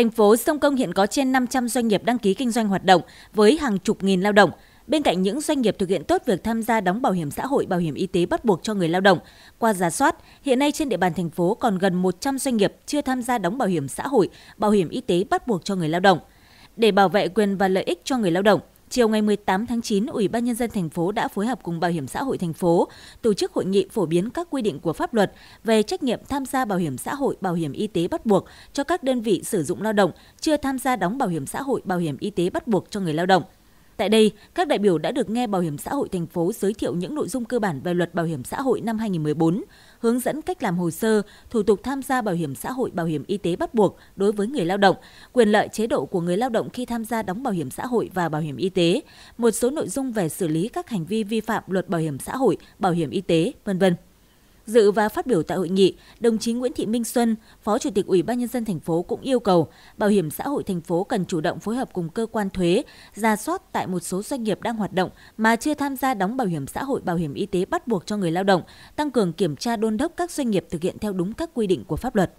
Thành phố Sông Công hiện có trên 500 doanh nghiệp đăng ký kinh doanh hoạt động với hàng chục nghìn lao động. Bên cạnh những doanh nghiệp thực hiện tốt việc tham gia đóng bảo hiểm xã hội, bảo hiểm y tế bắt buộc cho người lao động, qua giả soát, hiện nay trên địa bàn thành phố còn gần 100 doanh nghiệp chưa tham gia đóng bảo hiểm xã hội, bảo hiểm y tế bắt buộc cho người lao động. Để bảo vệ quyền và lợi ích cho người lao động, chiều ngày 18 tháng 9, Ủy ban nhân dân thành phố đã phối hợp cùng Bảo hiểm xã hội thành phố tổ chức hội nghị phổ biến các quy định của pháp luật về trách nhiệm tham gia bảo hiểm xã hội, bảo hiểm y tế bắt buộc cho các đơn vị sử dụng lao động chưa tham gia đóng bảo hiểm xã hội, bảo hiểm y tế bắt buộc cho người lao động. Tại đây, các đại biểu đã được nghe Bảo hiểm xã hội thành phố giới thiệu những nội dung cơ bản về luật bảo hiểm xã hội năm 2014, hướng dẫn cách làm hồ sơ, thủ tục tham gia bảo hiểm xã hội, bảo hiểm y tế bắt buộc đối với người lao động, quyền lợi chế độ của người lao động khi tham gia đóng bảo hiểm xã hội và bảo hiểm y tế, một số nội dung về xử lý các hành vi vi phạm luật bảo hiểm xã hội, bảo hiểm y tế, vân vân. Dự và phát biểu tại hội nghị, đồng chí Nguyễn Thị Minh Xuân, Phó Chủ tịch Ủy ban nhân dân thành phố cũng yêu cầu Bảo hiểm xã hội thành phố cần chủ động phối hợp cùng cơ quan thuế, ra soát tại một số doanh nghiệp đang hoạt động mà chưa tham gia đóng bảo hiểm xã hội, bảo hiểm y tế bắt buộc cho người lao động, tăng cường kiểm tra đôn đốc các doanh nghiệp thực hiện theo đúng các quy định của pháp luật.